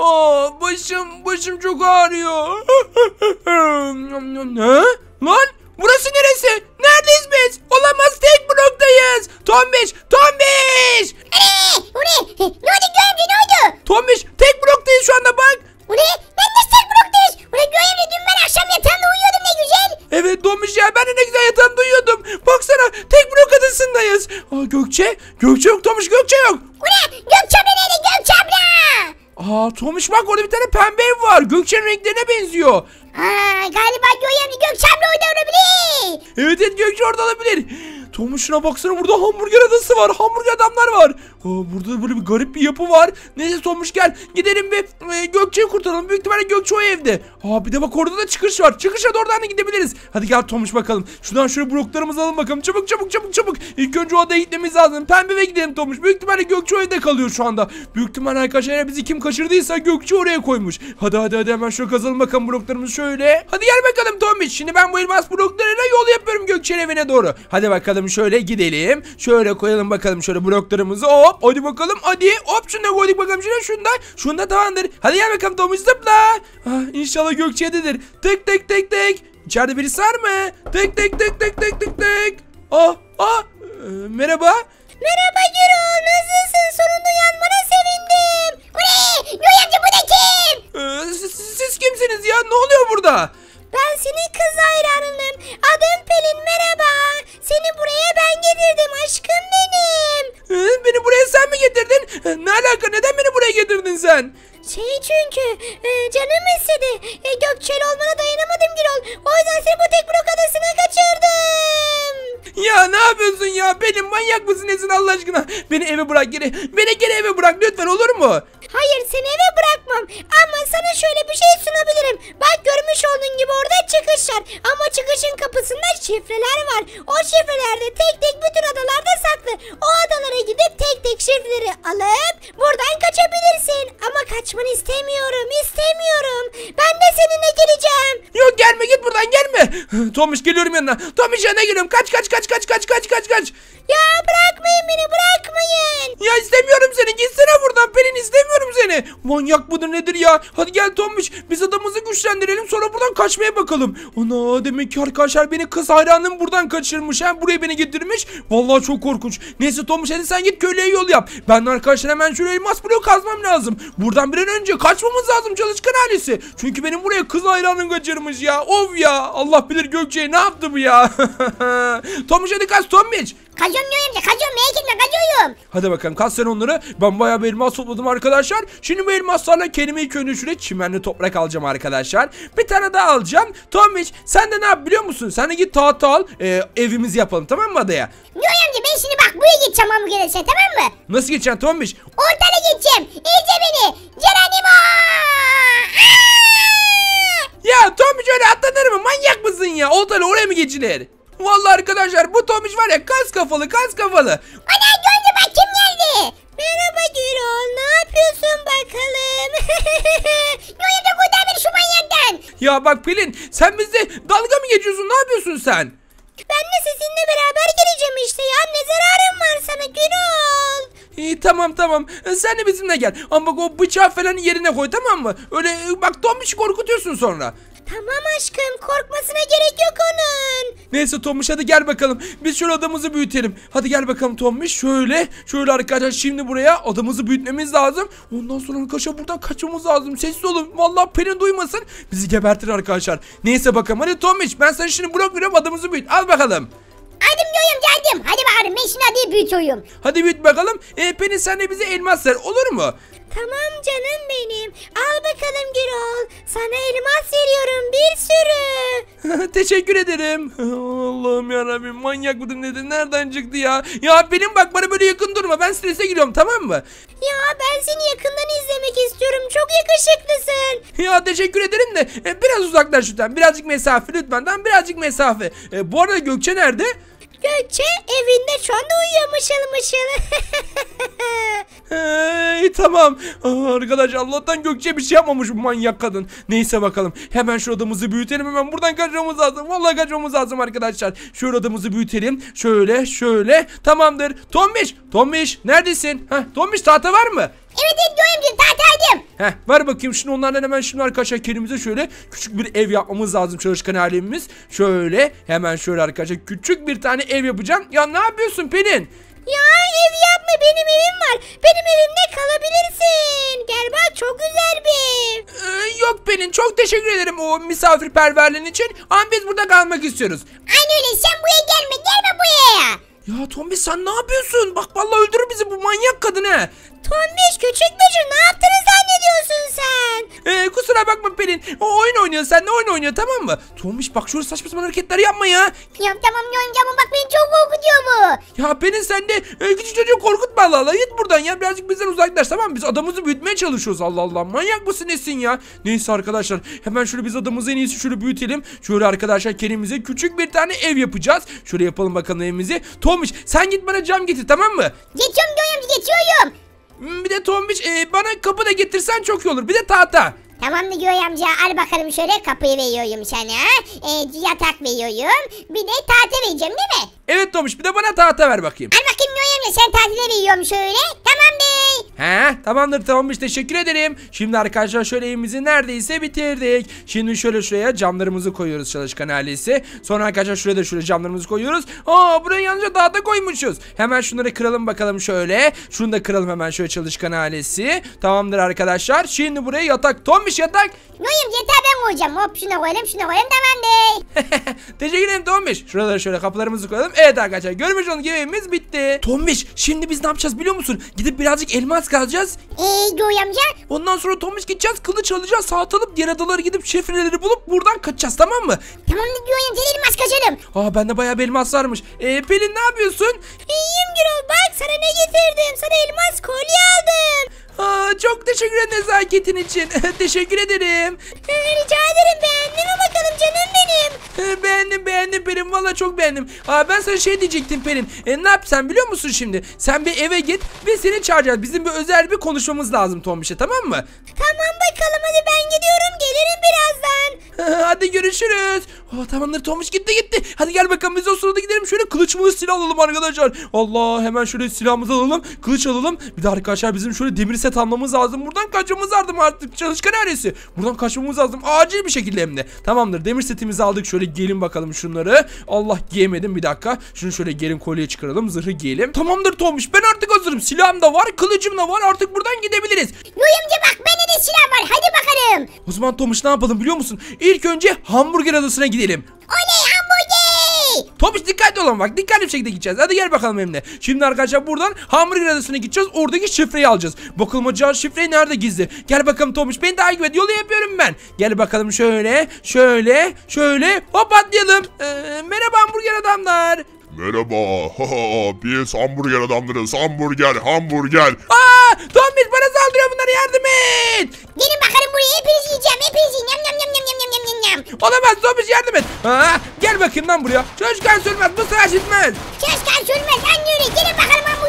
Aa, başım başım çok ağrıyor. ne? Lan burası neresi? Neredeyiz biz? Olamaz tek bloktayız. Tombiş Tombiş. Eee ne? Ne oldu Göğemci ne oldu? Tombiş tek bloktayız şu anda bak. ne? Ben nasıl tek bloktayız? Bu ne Göğemci dün ben akşam yatağımda uyuyordum ne güzel. Evet Tombiş ya ben de ne güzel yatağımda uyuyordum. Baksana tek blok adasındayız. Aa, Gökçe Gökçe yok Tombiş Gökçe yok. Bu ne? Gökçe abla nerede Gökçe abla? Aa Tomiş bak orada bir tane pembe ev var. Gökçen'in renklerine benziyor. Aa, galiba Gökçen Gökçen'le orada olabilir. Evet evet Gökçen orada olabilir. Tomuş'una baksana burada hamburger adası var. Hamburger adamlar var. Aa, burada böyle bir garip bir yapı var. Neyse Tomuş gel. Gidelim ve e, Gökçe'yi kurtaralım. Büyük ihtimalle Gökçe o evde. Aa, bir de bak orada da çıkış var. Çıkışa doğrudan da hani gidebiliriz. Hadi gel Tomuş bakalım. Şuradan şöyle bloklarımızı alalım bakalım. Çabuk çabuk çabuk çabuk. İlk önce o adaya gitmemiz lazım. Pembe ve gidelim Tomuş. Büyük ihtimalle Gökçe o evde kalıyor şu anda. Büyük ihtimalle arkadaşlar eğer bizi kim kaçırdıysa Gökçe oraya koymuş. Hadi hadi hadi hemen şöyle kazalım bakalım bloklarımızı şöyle. Hadi gel bakalım Tomuş. Şimdi ben bu elmas bloklarıyla yol yapıyorum Gökçe'nin evine doğru. Hadi bakalım şöyle gidelim. Şöyle koyalım bakalım şöyle bloklarımızı. Oo Hop hadi bakalım hadi. Hop şunu da koyduk bakalım şuna şunda. Şunda tamamdır. Hadi gel bakalım Tomuş zıpla. Ah, inşallah Gökçe'dedir. Tık tık tık tık. İçeride birisi var mı? Tık tık tık tık tık tık tık. Ah ah. Ee, merhaba. Merhaba Gürol nasılsın? Sonunda uyanmana sevindim. Ule! Gürol amca bu da kim? Ee, siz, siz kimsiniz ya? Ne oluyor burada? sen? Şey çünkü e, canım istedi. E, Gökçeli olmana dayanamadım girol. O yüzden seni bu tek Tekbrok adasına kaçırdım. Ya ne yapıyorsun ya? Benim manyak mısın Esin Allah aşkına? Beni eve bırak geri. Beni geri eve bırak lütfen olur mu? Hayır seni eve bırakmam. Ama sana şöyle bir şey sunabilirim. Bak görmüş olduğun gibi orada çıkış var. Ama çıkışın kapısında şifreler var. O şifrelerde tek tek bütün adalarda saklı. O adalara gidip tek tek şifreleri alıp buradan kaçabilirsin kaçmanı istemiyorum. istemiyorum. Ben de seninle geleceğim. Yok gelme git buradan gelme. Tomiş geliyorum yanına. Tomiş yanına geliyorum. Kaç kaç kaç kaç kaç kaç kaç kaç. Ya bırakmayın beni bırakmayın. Ya istemiyorum seni. Gitsene buradan. Şirin izlemiyorum seni. Manyak mıdır nedir ya? Hadi gel Tombiş biz adamımızı güçlendirelim sonra buradan kaçmaya bakalım. Ana demek ki arkadaşlar beni kız hayranım buradan kaçırmış. Hem buraya beni getirmiş. Vallahi çok korkunç. Neyse Tombiş hadi sen git köylüye yol yap. Ben de arkadaşlar hemen şöyle elmas bloğu kazmam lazım. Buradan bir an önce kaçmamız lazım çalışkan ailesi. Çünkü benim buraya kız hayranım kaçırmış ya. Of ya Allah bilir Gökçe'ye ne yaptı bu ya. Tombiş hadi kaç Tombiş. Kaçıyorum diyorum ya kaçıyorum merak etme kaçıyorum. Hadi bakalım kaç sen onları. Ben bayağı bir elmas topladım aldım arkadaşlar. Şimdi bu elmaslarla kendime ilk önce çimenli toprak alacağım arkadaşlar. Bir tane daha alacağım. Tomiç sen de ne yap biliyor musun? Sen de git tahta al e, evimizi yapalım tamam mı adaya? Yoy amca ben şimdi bak buraya gideceğim arkadaşlar tamam mı? Nasıl geçeceksin Tomiç? Ortana gideceğim. İyice beni. Geronimo. Ya Tomiç öyle atlanır mı? Manyak mısın ya? Oltayla oraya mı geçilir? Vallahi arkadaşlar bu Tomiç var ya kas kafalı kas kafalı. Ana gördü bak kim geldi? Merhaba Gürol. Ne da kurtar şu manyaktan. Ya bak Pelin sen bizde dalga mı geçiyorsun ne yapıyorsun sen? Ben de sizinle beraber geleceğim işte ya. Ne zararım var sana Gürol. İyi tamam tamam. E, sen de bizimle gel. Ama bak o bıçağı falan yerine koy tamam mı? Öyle e, bak donmuş korkutuyorsun sonra. Tamam aşkım korkmasına gerek yok onun. Neyse Tombiş hadi gel bakalım. Biz şöyle adamızı büyütelim. Hadi gel bakalım Tombiş. Şöyle şöyle arkadaşlar şimdi buraya adamızı büyütmemiz lazım. Ondan sonra arkadaşlar buradan kaçmamız lazım. Sessiz olun. Vallahi Pelin duymasın. Bizi gebertir arkadaşlar. Neyse bakalım hadi Tombiş ben sana şimdi bırakıyorum veriyorum büyüt. Al bakalım. Geliyorum geldim. Hadi bakalım ben şimdi hadi büyütüyorum. Hadi büyüt bakalım. E, Peri sen de bize elmas ver olur mu? Tamam canım benim. Al bakalım Gürol. Sana elmas veriyorum bir sürü. Teşekkür ederim. Allah'ım yarabbim manyak mıdır dedi. nereden çıktı ya? Ya benim bak bana böyle yakın durma ben strese giriyorum tamam mı? Ya ben seni yakından izlemek istiyorum çok yakışıklısın. Ya teşekkür ederim de e, biraz uzaklaş lütfen birazcık mesafe lütfen tamam birazcık mesafe. E, bu arada Gökçe nerede? Gökçe evinde şu anda uyuyormuş almışıl. Hey tamam. Aa, ah, arkadaş Allah'tan Gökçe bir şey yapmamış bu manyak kadın. Neyse bakalım. Hemen şu odamızı büyütelim. Hemen buradan kaçmamız lazım. Vallahi kaçmamız lazım arkadaşlar. Şu odamızı büyütelim. Şöyle şöyle. Tamamdır. Tombiş. Tombiş neredesin? Heh, Tombiş tahta var mı? Evet evet Gökçe tahta Heh ver bakayım şimdi onlardan hemen şimdi arkadaşlar kendimize şöyle küçük bir ev yapmamız lazım çalışkan halimiz. Şöyle hemen şöyle arkadaşlar küçük bir tane ev yapacağım. Ya ne yapıyorsun Pelin? Ya ev yapma benim evim var. Benim evimde kalabilirsin. Gel bak çok güzel bir Ee, yok Pelin çok teşekkür ederim o misafirperverliğin için. Ama biz burada kalmak istiyoruz. Aynen öyle sen buraya gelme gelme buraya. Ya Tombiş sen ne yapıyorsun? Bak vallahi öldürür bizi bu manyak kadın he. Tombiş küçük bücür ne yaptığını zannediyorsun sen? Ee, kusura bakma Pelin. O oyun oynuyor sen ne oyun oynuyor tamam mı? Tombiş bak şöyle saçma sapan hareketler yapma ya. Ya tamam Yoncam bak beni çok korkutuyor bu. Ya Pelin sen de e, küçük çocuğu korkutma Allah Allah. Git buradan ya birazcık bizden uzaklaş tamam mı? Biz adamımızı büyütmeye çalışıyoruz Allah Allah. Manyak mısın nesin ya? Neyse arkadaşlar hemen şöyle biz adamımızı en iyisi şöyle büyütelim. Şöyle arkadaşlar kendimize küçük bir tane ev yapacağız. Şöyle yapalım bakalım evimizi. Tom Tombiç sen git bana cam getir tamam mı? Geçiyorum Gönyamcı geçiyorum. Hmm, bir de Tombiç e, bana kapı da getirsen çok iyi olur. Bir de tahta. Tamam da amca al bakalım şöyle kapıyı veriyorum sana. E, yatak veriyorum. Bir de tahta vereceğim değil mi? Evet Tomuş bir de bana tahta ver bakayım. Al bakayım Göğe amca sen tahta veriyorum şöyle. He tamamdır tamammış teşekkür ederim. Şimdi arkadaşlar şöyle evimizi neredeyse bitirdik. Şimdi şöyle şuraya camlarımızı koyuyoruz çalışkan ailesi. Sonra arkadaşlar şuraya da şöyle camlarımızı koyuyoruz. Aa buraya yalnızca daha da koymuşuz. Hemen şunları kıralım bakalım şöyle. Şunu da kıralım hemen şöyle çalışkan ailesi. Tamamdır arkadaşlar. Şimdi buraya yatak. Tombiş yatak. Nuyum yeter ben koyacağım. Hop şuna koyalım şuna koyalım tamam Teşekkür ederim Tombiş. Şuralara şöyle kapılarımızı koyalım. Evet arkadaşlar görmüş olduğunuz gibi evimiz bitti. Tombiş şimdi biz ne yapacağız biliyor musun? Gidip birazcık elmas Nerede kalacağız? Eee Göğe amca? Ondan sonra Tomiş gideceğiz kılıç alacağız saat diğer adalara gidip şefineleri bulup buradan kaçacağız tamam mı? Tamamdır Göğe amca elmas kaçalım. Aa ah, bende bayağı bir elmas varmış. Ee, Pelin ne yapıyorsun? İyiyim Gürol bak sana ne getirdim sana elmas kolye aldım. Aa, çok teşekkür ederim nezaketin için. teşekkür ederim. Ee, rica ederim beğendin mi bakalım canım benim. Ee, Beğendim valla çok beğendim. Aa, ben sana şey diyecektim Pelin. E, ne yap sen biliyor musun şimdi? Sen bir eve git ve seni çağıracağız. Bizim bir özel bir konuşmamız lazım Tombiş'e tamam mı? Tamam bakalım hadi ben gidiyorum gelirim birazdan. Hadi görüşürüz. Oh, tamamdır Tomuş gitti gitti. Hadi gel bakalım biz o sırada gidelim. Şöyle kılıç silah alalım arkadaşlar. Allah hemen şöyle silahımızı alalım. Kılıç alalım. Bir de arkadaşlar bizim şöyle demir set almamız lazım. Buradan kaçmamız lazım artık. Çalışkan ailesi. Buradan kaçmamız lazım. Acil bir şekilde hem de. Tamamdır demir setimizi aldık. Şöyle gelin bakalım şunları. Allah giyemedim bir dakika. Şunu şöyle gelin kolye çıkaralım. Zırhı giyelim. Tamamdır Tomuş ben artık hazırım. Silahım da var kılıcım da var. Artık buradan gidebiliriz. Nuyumcu bak bende de silah var. Hadi bakalım. O zaman Tomuş ne yapalım biliyor musun? İlk önce hamburger adasına gidelim. O ne hamburger? Topiç dikkatli olun bak dikkatli bir şekilde gideceğiz. Hadi gel bakalım benimle. Şimdi arkadaşlar buradan hamburger adasına gideceğiz. Oradaki şifreyi alacağız. Bakalım hocam şifreyi nerede gizli? Gel bakalım Topiç beni takip et. Yolu yapıyorum ben. Gel bakalım şöyle şöyle şöyle hop atlayalım. Ee, merhaba hamburger adamlar. Merhaba. biz hamburger adamlarız. Hamburger, hamburger. Aa, Tombiş bana saldırıyor bunları yardım et. Gelin bakalım buraya hepiniz yiyeceğim. Hepiniz yiyin. Yam yam yam yam yam yam yam yam. Olamaz Tombiş yardım et. Aa, gel bakayım lan buraya. Çalışkan sürmez. Bu savaş bitmez. Çalışkan sürmez. Anne öyle. Gelin bakalım hamburger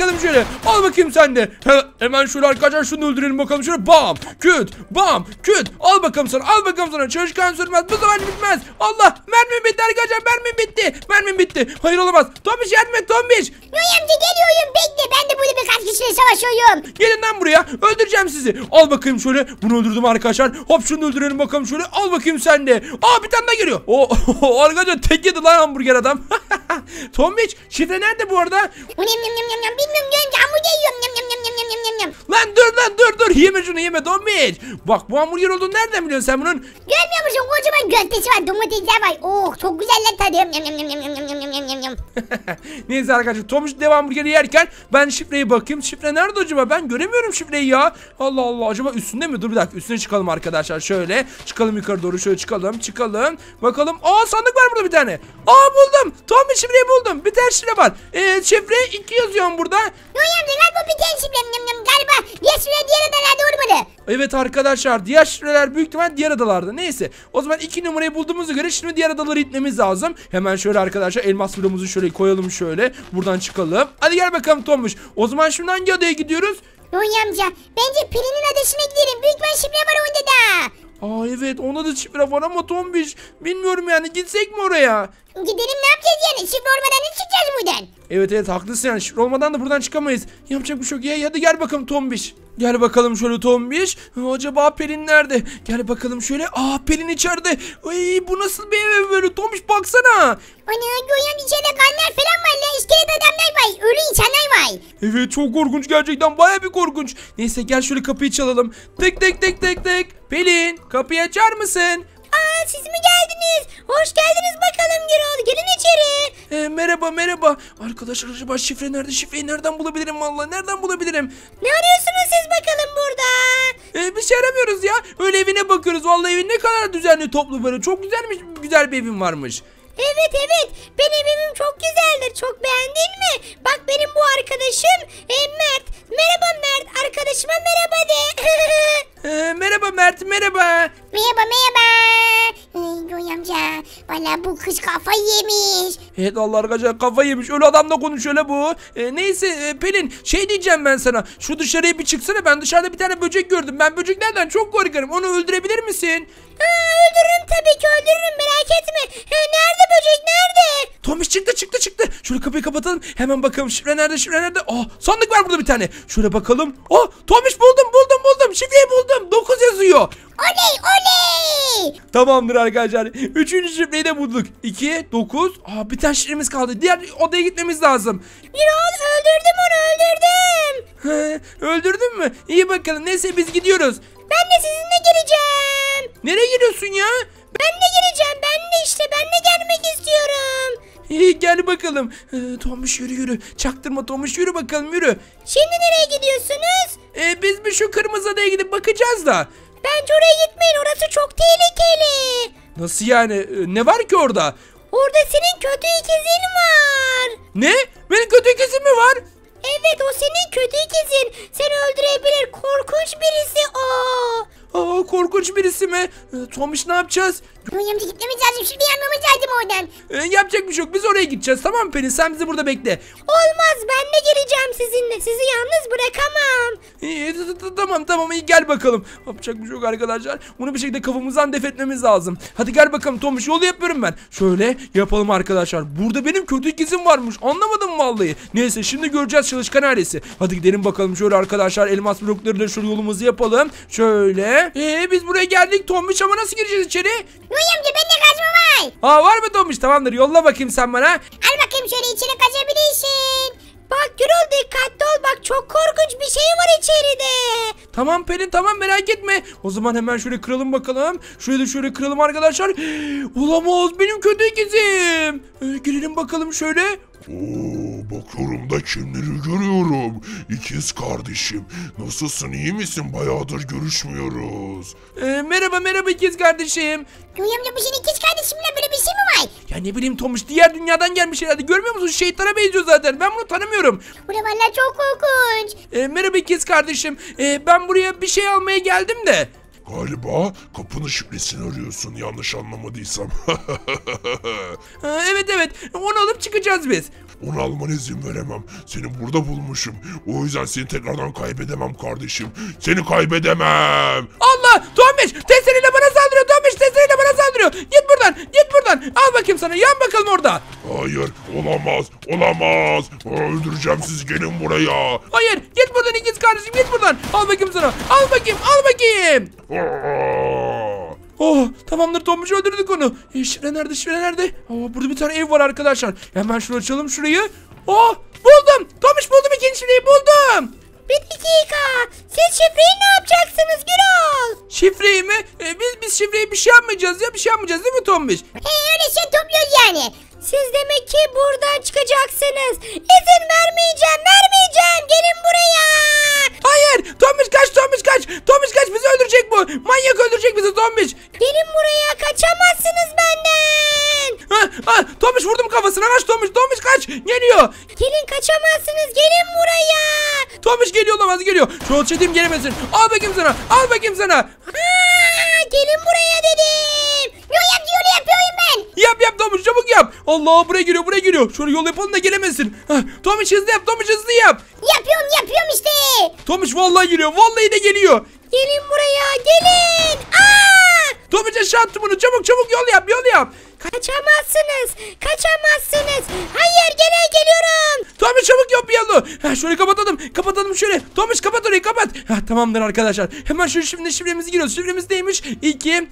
bakalım şöyle. Al bakayım sen de. He, hemen şöyle arkadaşlar şunu öldürelim bakalım şöyle. Bam. Küt. Bam. Küt. Al bakalım sana. Al bakalım sana. Çalışkan sürmez. Bu zaman bitmez. Allah. Mermim bitti arkadaşlar. Mermim bitti. Mermim bitti. Hayır olamaz. Tombiş yardım et Tombiş. Noy amca geliyorum. Bekle. Ben de burada birkaç kişiyle savaşıyorum. Gelin lan buraya. Öldüreceğim sizi. Al bakayım şöyle. Bunu öldürdüm arkadaşlar. Hop şunu öldürelim bakalım şöyle. Al bakayım sen de. Aa bir tane daha geliyor. Oo, oh, arkadaşlar tek yedi lan hamburger adam. Tombiç şifre nerede bu arada? Yum yum yum yum yemiyorum diyorum ki hamburger yiyorum yam yam yam yam yam yam yam yam. Lan dur lan dur dur yeme şunu yeme dombiç. Bak bu hamburger olduğunu nereden biliyorsun sen bunun? Görmüyor musun kocaman gözdesi var domatesler var. Oh çok güzel lan tadı yam yam yam yam yam yam. Yum yum yum Neyse arkadaşlar Tomuş devam hamburgeri yerken ben şifreyi bakayım. Şifre nerede acaba? Ben göremiyorum şifreyi ya. Allah Allah acaba üstünde mi? Dur bir dakika üstüne çıkalım arkadaşlar. Şöyle çıkalım yukarı doğru şöyle çıkalım çıkalım. Bakalım. Aa sandık var burada bir tane. Aa buldum. Tomuş şifreyi buldum. Bir tane şifre var. Ee, şifre 2 yazıyorum burada. Yum yum galiba bir tane şifre yum yum galiba. Diğer şifre diğer adalara doğru mu? Evet arkadaşlar diğer şifreler büyük ihtimal diğer adalarda. Neyse o zaman iki numarayı bulduğumuza göre şimdi diğer adaları itmemiz lazım. Hemen şöyle arkadaşlar elmas bloğumuzu şöyle koyalım şöyle. Buradan çıkalım. Hadi gel bakalım Tomuş. O zaman şimdi hangi adaya gidiyoruz? Yonya amca bence Peri'nin adasına gidelim. Büyük ihtimal şifre var onda da. Aa evet onda da şifre var ama Tombiş. Bilmiyorum yani gitsek mi oraya? Gidelim ne yapacağız yani? Şifre Evet evet haklısın yani şifre olmadan da buradan çıkamayız. Yapacak bir şey yok. Ya, Ya da gel bakalım tombiş. Gel bakalım şöyle tombiş. Acaba Pelin nerede? Gel bakalım şöyle. Aa ah, Pelin içeride. Ay bu nasıl bir ev böyle tombiş baksana. Ana görüyorum içeride kanlar falan var lan. İskelet adamlar var. Ölü insanlar var. Evet çok korkunç gerçekten baya bir korkunç. Neyse gel şöyle kapıyı çalalım. Tek tek tek tek tek. Pelin kapıyı açar mısın? siz mi geldiniz? Hoş geldiniz bakalım Girol. Gelin içeri. E, merhaba merhaba. Arkadaşlar acaba şifre nerede? Şifreyi nereden bulabilirim valla? Nereden bulabilirim? Ne arıyorsunuz siz bakalım burada? E, bir şey aramıyoruz ya. Öyle evine bakıyoruz. Valla evin ne kadar düzenli toplu böyle. Çok güzelmiş. Güzel bir evin varmış. Evet evet benim evim çok güzeldir çok beğendin mi? Bak benim bu arkadaşım e, Mert. Merhaba Mert arkadaşıma merhaba de. Ee, merhaba Mert merhaba. merhaba merhaba. Ay, ee, amca valla bu kız kafa yemiş. Evet Allah arkadaşlar kafa yemiş. Öyle adamla konuşuyor la bu. Ee, neyse e, Pelin şey diyeceğim ben sana. Şu dışarıya bir çıksana ben dışarıda bir tane böcek gördüm. Ben böceklerden çok korkarım. Onu öldürebilir misin? Ha, öldürürüm tabii ki öldürürüm merak etme. Ha, ee, nerede böcek nerede? Tomiş çıktı çıktı çıktı. Şöyle kapıyı kapatalım. Hemen bakalım şifre nerede şifre nerede. Oh sandık var burada bir tane. Şöyle bakalım. Oh Tomiş buldum buldum buldum. Şifreyi buldum. 9 yazıyor. Oley oley. Tamamdır arkadaşlar. Üçüncü şifreyi de bulduk. 2, 9. Aa, bir tane şifremiz kaldı. Diğer odaya gitmemiz lazım. Biraz öldürdüm onu öldürdüm. öldürdün mü? İyi bakalım. Neyse biz gidiyoruz. Ben de sizinle geleceğim. Nereye gidiyorsun ya? Ben de gireceğim. Ben de işte ben de gelmek istiyorum. İyi gel bakalım. Ee, Tomuş yürü yürü. Çaktırma Tomuş yürü bakalım yürü. Şimdi nereye gidiyorsunuz? Ee, biz bir şu kırmızı adaya gidip bakacağız da. Bence oraya gitmeyin. Orası çok tehlikeli. Nasıl yani? Ee, ne var ki orada? Orada senin kötü ikizin var. Ne? Benim kötü ikizim mi var? Evet o senin kötü ikizin. Seni öldürebilir. Korkunç birisi o. Aa, korkunç birisi mi? Ee, Tomiş ne yapacağız? Yonya amca gitmemiz Şimdi yanmamız lazım oradan. Ee, yapacak bir şey yok. Biz oraya gideceğiz. Tamam mı Pelin? Sen bizi burada bekle. Olmaz ben de geleceğim sizinle. Sizi yalnız bırakamam. İyi, tamam tamam iyi gel bakalım. Yapacak bir şey yok arkadaşlar. Bunu bir şekilde kafamızdan def etmemiz lazım. Hadi gel bakalım Tomuş şey yolu yapıyorum ben. Şöyle yapalım arkadaşlar. Burada benim kötü ikizim varmış. Anlamadım vallahi. Neyse şimdi göreceğiz çalışkan ailesi. Hadi gidelim bakalım şöyle arkadaşlar elmas bloklarıyla şu yolumuzu yapalım. Şöyle. Ee biz buraya geldik Tomuş ama nasıl gireceğiz içeri? Noy ben bende kaçma var. Aa var mı donmuş tamamdır yolla bakayım sen bana. Al bakayım şöyle içine kaçabilirsin. Bak Gürol dikkatli ol bak çok korkunç bir şey var içeride. Tamam Pelin tamam merak etme. O zaman hemen şöyle kıralım bakalım. Şöyle de şöyle kıralım arkadaşlar. Olamaz benim kötü ikizim. Ee, girelim bakalım şöyle. Oo bakıyorum da kimleri görüyorum. İkiz kardeşim. Nasılsın iyi misin? Bayağıdır görüşmüyoruz. Ee, merhaba merhaba ikiz kardeşim. Yoy amca bu ikiz kardeşimle böyle bir şey mi var? Ya ne bileyim Tomuş diğer dünyadan gelmiş herhalde. Görmüyor musun? Şeytana benziyor zaten. Ben bunu tanımıyorum. Bu ne çok korkunç. Ee, merhaba ikiz kardeşim. Ee, ben buraya bir şey almaya geldim de. Galiba kapının şifresini arıyorsun yanlış anlamadıysam. Ee, evet evet onu alıp çıkacağız biz. Onu almana izin veremem. Seni burada bulmuşum. O yüzden seni tekrardan kaybedemem kardeşim. Seni kaybedemem. Allah! Tombiş! Testereyle bana saldırıyor! Tombiş testereyle bana saldırıyor! Git buradan! Git buradan! Al bakayım sana! Yan bakalım orada! Hayır! Olamaz! Olamaz! Öldüreceğim siz gelin buraya! Hayır! Git buradan ikiz kardeşim! Git buradan! Al bakayım sana! Al bakayım! Al bakayım! Aa! Oh tamamdır Tombici öldürdük onu. E, şifre nerede şifre nerede? Aa, burada bir tane ev var arkadaşlar. Hemen şunu açalım şurayı. Oh buldum. Tombiş buldum ikinci şifreyi buldum. Bir dakika. Siz şifreyi ne yapacaksınız Gürol? Şifreyi mi? E, biz, biz şifreyi bir şey yapmayacağız ya bir şey yapmayacağız değil mi Tombiş? E, öyle şey topluyoruz yani. Siz demek ki buradan çıkacaksınız. İzin vermeyeceğim vermeyeceğim. Gelin buraya. Hayır. Tombiş kaç Tombiş kaç. Tombiş kaç bizi öldürecek bu. Manyak öldürecek bizi Tombiş. Gelin buraya kaçamazsınız benden. Ha, ha, Tombiş vurdum kafasına kaç Tombiş. Tombiş kaç. Geliyor. Gelin kaçamazsınız. Gelin buraya. Tombiş geliyor olamaz geliyor. Şu çetim gelemezsin. Al bakayım sana. Al bakayım sana. Ha, gelin buraya dedim yapıyorum ben. Yap yap Tomuş çabuk yap. Allah buraya giriyor buraya giriyor. Şöyle yol yapalım da gelemezsin. Hah, hızlı yap Tomuş hızlı yap. Yapıyorum yapıyorum işte. Tomuş vallahi giriyor vallahi de geliyor. Gelin buraya gelin. Aa! Tomuş aşağı attı bunu çabuk çabuk yol yap yol yap. Kaçamazsınız kaçamazsınız. Hayır gene geliyorum. Tombiş çabuk yap yolu. Ha, şöyle kapatalım. Kapatalım şöyle. Tombiş kapat orayı kapat. Ha, tamamdır arkadaşlar. Hemen şu şimdi şifremizi giriyoruz. Şifremiz neymiş? 2,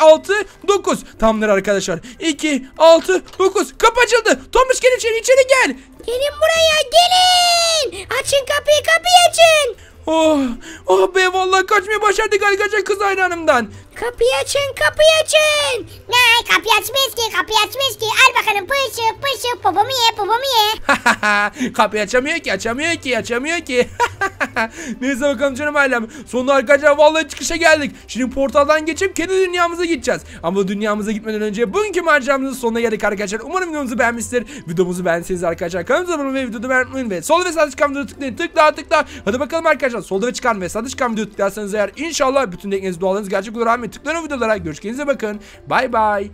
6, 9. Tamamdır arkadaşlar. 2, 6, 9. Kapı açıldı. Tombiş gel içeri içeri gel. Gelin buraya gelin. Açın kapıyı kapıyı açın. Oh, oh be vallahi kaçmayı başardık arkadaşlar kız hayranımdan. Kapıyı açın kapıyı açın. Ne kapıyı açmayız ki kapıyı açmayız ki. Al bakalım pışık pışık babamı ye babamı ye. kapıyı açamıyor ki açamıyor ki açamıyor ki. Neyse bakalım canım ailem. Sonunda arkadaşlar vallahi çıkışa geldik. Şimdi portaldan geçip kendi dünyamıza gideceğiz. Ama dünyamıza gitmeden önce bugünkü maceramızın sonuna geldik arkadaşlar. Umarım videomuzu beğenmişsinizdir. Videomuzu beğendiyseniz arkadaşlar kanalımıza abone olmayı videoda beğenmeyi ve sol ve sağ çıkan videoda tıklayın. Tıkla tıkla. Hadi bakalım arkadaşlar. Solda ve çıkan ve sağda çıkan videoda tıklarsanız eğer inşallah bütün dekeniz dualarınız gerçek olur. Ahmet tıklayın o videolara. Görüşkenize bakın. Bay bay.